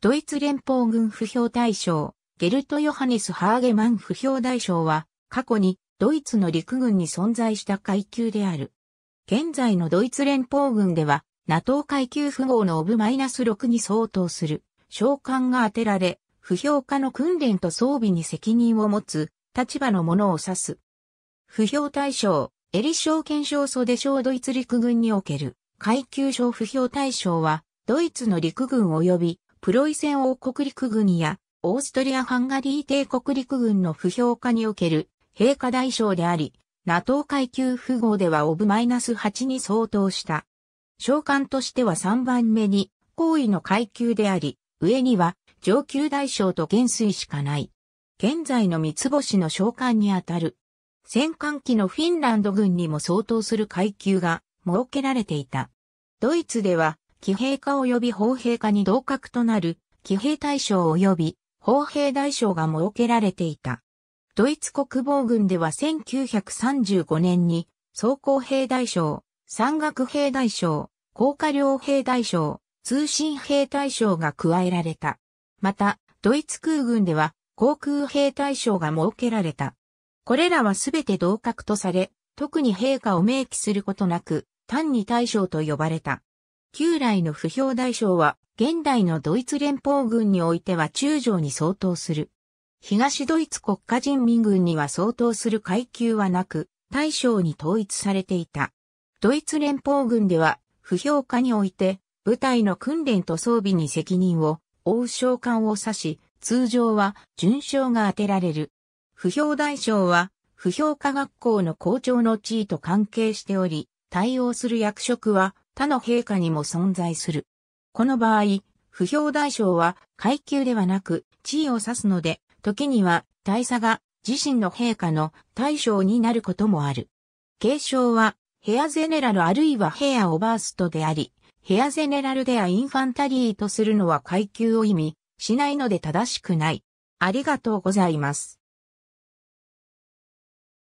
ドイツ連邦軍不評大将、ゲルト・ヨハネス・ハーゲマン不評大将は、過去にドイツの陸軍に存在した階級である。現在のドイツ連邦軍では、NATO 階級符号のオブマイナス6に相当する、召喚が当てられ、不評化の訓練と装備に責任を持つ、立場の者を指す。不評対象、エリ証券証で小ドイツ陸軍における階級小不評対象は、ドイツの陸軍及びプロイセン王国陸軍や、オーストリア・ハンガリー帝国陸軍の不評化における、陛下大将であり、NATO 階級符号ではオブマイナス8に相当した。召喚としては3番目に、高位の階級であり、上には上級大将と元帥しかない。現在の三つ星の召喚にあたる。戦艦機のフィンランド軍にも相当する階級が設けられていた。ドイツでは騎兵化及び砲兵化に同格となる騎兵大将及び砲兵大将が設けられていた。ドイツ国防軍では1935年に装甲兵大将、山岳兵大将、高架両兵大将、通信兵大将が加えられた。また、ドイツ空軍では航空兵大将が設けられた。これらはすべて同格とされ、特に陛下を明記することなく、単に大将と呼ばれた。旧来の不評大将は、現代のドイツ連邦軍においては中将に相当する。東ドイツ国家人民軍には相当する階級はなく、大将に統一されていた。ドイツ連邦軍では、不評下において、部隊の訓練と装備に責任を負う将官を指し、通常は順将が当てられる。不評大将は、不評科学校の校長の地位と関係しており、対応する役職は他の陛下にも存在する。この場合、不評大償は階級ではなく地位を指すので、時には大佐が自身の陛下の大将になることもある。継承はヘアゼネラルあるいはヘアオバーストであり、ヘアゼネラルではインファンタリーとするのは階級を意味しないので正しくない。ありがとうございます。